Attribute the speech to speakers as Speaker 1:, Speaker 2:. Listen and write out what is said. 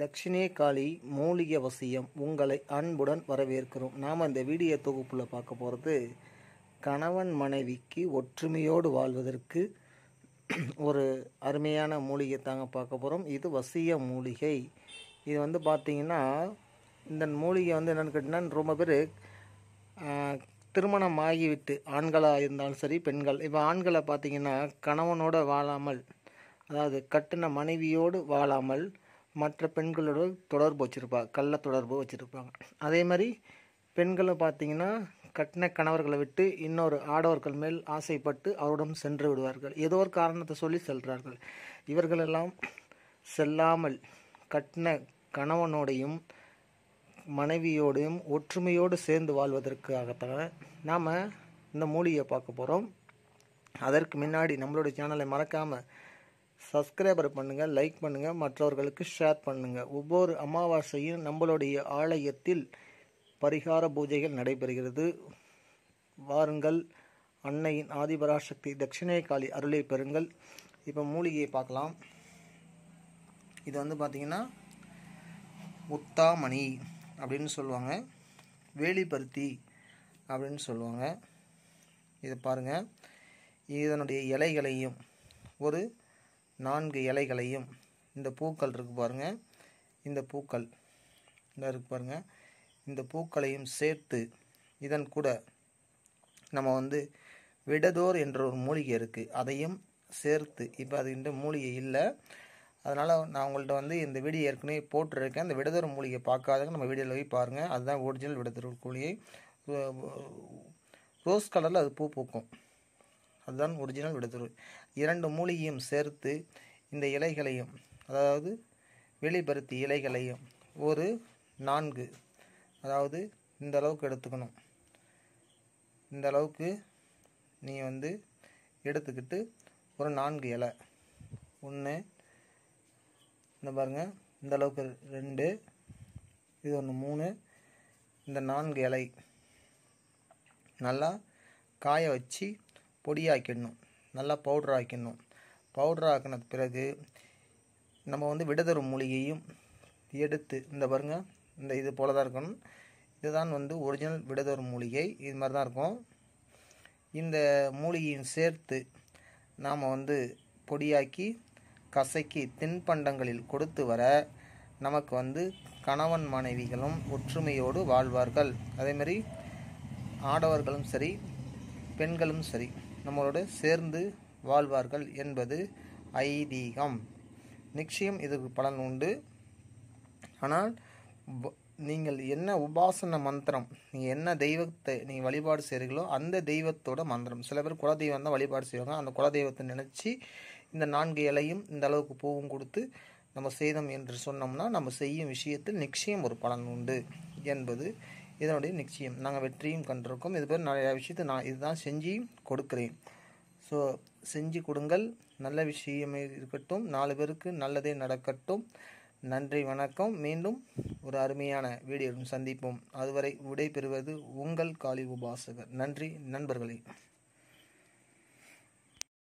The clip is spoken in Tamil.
Speaker 1: தக்ஷினே காளி மூலிகை வசியம் உங்களை அன்புடன் வரவேற்கிறோம் நாம் இந்த வீடியோ தொகுப்பில் பார்க்க போகிறது கணவன் மனைவிக்கு ஒற்றுமையோடு வாழ்வதற்கு ஒரு அருமையான மூலிகை தாங்க பார்க்க போகிறோம் இது வசிய மூலிகை இது வந்து பார்த்திங்கன்னா இந்த மூலிகை வந்து என்னென்னு கேட்டிங்கன்னா ரொம்ப பேர் திருமணம் ஆகிவிட்டு ஆண்களாக இருந்தாலும் சரி பெண்கள் இப்போ ஆண்களை பார்த்திங்கன்னா கணவனோடு வாழாமல் அதாவது கட்டின மனைவியோடு வாழாமல் மற்ற பெண்களோட தொடர்பு வச்சுருப்பாங்க கள்ள தொடர்பு வச்சுருப்பாங்க அதே மாதிரி பெண்களை பார்த்தீங்கன்னா கட்டின கணவர்களை விட்டு இன்னொரு ஆடவர்கள் மேல் ஆசைப்பட்டு அவருடன் சென்று விடுவார்கள் ஏதோ ஒரு காரணத்தை சொல்லி செல்கிறார்கள் இவர்களெல்லாம் செல்லாமல் கட்டின கணவனோடையும் மனைவியோடையும் ஒற்றுமையோடு சேர்ந்து வாழ்வதற்காகத்தான் நாம் இந்த மூலிகை பார்க்க போகிறோம் அதற்கு முன்னாடி நம்மளுடைய சேனலை மறக்காமல் சப்ஸ்கிரைபர் பண்ணுங்கள் லைக் பண்ணுங்கள் மற்றவர்களுக்கு ஷேர் பண்ணுங்கள் ஒவ்வொரு அமாவாசையும் நம்மளுடைய ஆலயத்தில் பரிகார பூஜைகள் நடைபெறுகிறது வாருங்கள் அன்னையின் ஆதிபராசக்தி தட்சிணேகாளி அருளை பெறுங்கள் இப்போ மூலிகையை பார்க்கலாம் இது வந்து பார்த்திங்கன்னா முத்தாமணி அப்படின்னு சொல்லுவாங்க வேலிபருத்தி அப்படின்னு சொல்லுவாங்க இதை பாருங்கள் இதனுடைய இலைகளையும் ஒரு நான்கு இலைகளையும் இந்த பூக்கள் இருக்குது பாருங்க இந்த பூக்கள் இந்த இருக்குது பாருங்க இந்த பூக்களையும் சேர்த்து இதன் கூட நம்ம வந்து விடதோர் என்ற ஒரு மூலிகை இருக்குது அதையும் சேர்த்து இப்போ அது இந்த மூலிகை இல்லை அதனால் நான் உங்கள்கிட்ட வந்து இந்த வீடியோ ஏற்கனவே போட்டிருக்கேன் அந்த விடதோர் மூலிகை பார்க்காதங்க நம்ம வீடியோவில் போய் பாருங்கள் அதுதான் ஒரிஜினல் விடதோர் மூலிகை ரோஸ் கலரில் அது பூ பூக்கும் அதுதான் ஒரிஜினல் விடைத்தொரு இரண்டு மூலிகையும் சேர்த்து இந்த இலைகளையும் அதாவது வெளிப்பருத்தி இலைகளையும் ஒரு நான்கு அதாவது இந்த அளவுக்கு எடுத்துக்கணும் இந்த அளவுக்கு நீ வந்து எடுத்துக்கிட்டு ஒரு நான்கு இலை ஒன்று இந்த பாருங்கள் இந்த அளவுக்கு ரெண்டு இது ஒன்று மூணு இந்த நான்கு இலை நல்லா காய வச்சு பொடியாக்கிடணும் நல்லா பவுடர் ஆக்கிடணும் பவுட்ரு ஆக்கின பிறகு நம்ம வந்து விடதரும் மூலிகையும் எடுத்து இந்த பாருங்க இந்த இது போல தான் இருக்கணும் இதுதான் வந்து ஒரிஜினல் விடதரும் மூலிகை இது மாதிரி தான் இருக்கும் இந்த மூலிகையும் சேர்த்து நாம் வந்து பொடியாக்கி கசைக்கு தின்பண்டங்களில் கொடுத்து வர நமக்கு வந்து கணவன் மனைவிகளும் ஒற்றுமையோடு வாழ்வார்கள் அதேமாதிரி ஆடவர்களும் சரி பெண்களும் சரி நம்மளோட சேர்ந்து வாழ்வார்கள் என்பது ஐதீகம் நிச்சயம் இதுக்கு பலன் உண்டு ஆனால் நீங்கள் என்ன உபாசன மந்திரம் நீங்கள் என்ன தெய்வத்தை நீங்கள் வழிபாடு செய்கிறீங்களோ அந்த தெய்வத்தோட மந்திரம் சில பேர் குலதெய்வம் தான் வழிபாடு செய்வாங்க அந்த குலதெய்வத்தை நினச்சி இந்த நான்கு இலையும் இந்த அளவுக்கு பூவும் கொடுத்து நம்ம செய்தோம் என்று சொன்னோம்னா நம்ம செய்யும் விஷயத்தில் நிச்சயம் ஒரு பலன் உண்டு என்பது இதனுடைய நிச்சயம் நாங்கள் வெற்றியும் கண்டிருக்கோம் இது பேர் நிறையா விஷயத்தை நான் இதுதான் செஞ்சு கொடுக்குறேன் ஸோ செஞ்சு கொடுங்கள் நல்ல விஷயமே இருக்கட்டும் நாலு பேருக்கு நல்லதே நடக்கட்டும் நன்றி வணக்கம் மீண்டும் ஒரு அருமையான வீடியோ சந்திப்போம் அதுவரை விடை பெறுவது உங்கள் காளி உபாசகர் நன்றி நண்பர்களே